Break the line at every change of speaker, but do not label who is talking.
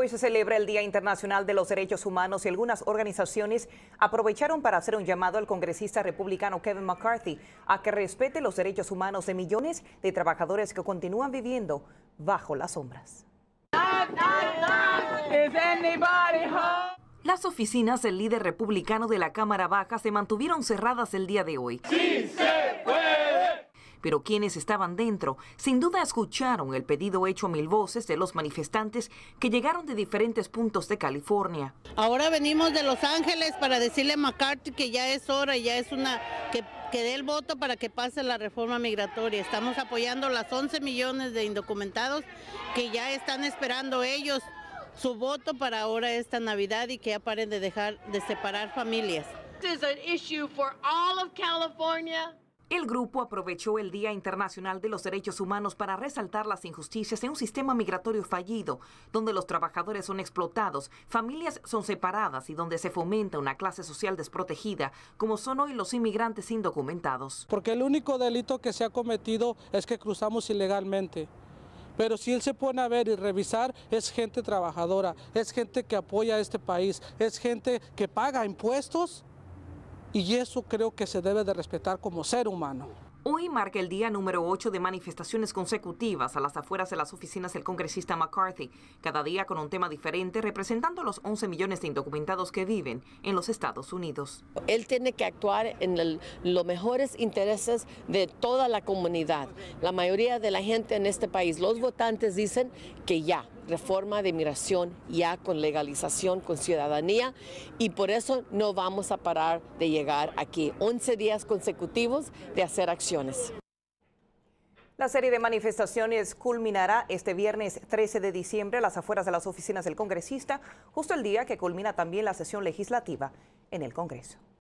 Hoy se celebra el Día Internacional de los Derechos Humanos y algunas organizaciones aprovecharon para hacer un llamado al congresista republicano Kevin McCarthy a que respete los derechos humanos de millones de trabajadores que continúan viviendo bajo las sombras. Las oficinas del líder republicano de la Cámara Baja se mantuvieron cerradas el día de hoy pero quienes estaban dentro sin duda escucharon el pedido hecho a mil voces de los manifestantes que llegaron de diferentes puntos de California.
Ahora venimos de Los Ángeles para decirle a McCarthy que ya es hora, ya es una que, dé el voto para que pase la reforma migratoria. Estamos apoyando a las 11 millones de indocumentados que ya están esperando ellos su voto para ahora esta Navidad y que ya paren de dejar de separar familias.
California. El grupo aprovechó el Día Internacional de los Derechos Humanos para resaltar las injusticias en un sistema migratorio fallido, donde los trabajadores son explotados, familias son separadas y donde se fomenta una clase social desprotegida,
como son hoy los inmigrantes indocumentados. Porque el único delito que se ha cometido es que cruzamos ilegalmente pero si él se pone a ver y revisar, es gente trabajadora, es gente que apoya a este país, es gente que paga impuestos y eso creo que se debe de respetar como ser humano.
Hoy marca el día número 8 de manifestaciones consecutivas a las afueras de las oficinas del congresista McCarthy, cada día con un tema diferente representando los 11 millones de indocumentados que viven en los Estados Unidos.
Él tiene que actuar en los mejores intereses de toda la comunidad. La mayoría de la gente en este país, los votantes dicen que ya, reforma de migración ya con legalización, con ciudadanía, y por eso no vamos a parar de llegar llegar aquí. 11 días consecutivos de hacer acciones.
La serie de manifestaciones culminará este viernes 13 de diciembre a las afueras de las oficinas del congresista, justo el día que culmina también la sesión legislativa en el Congreso.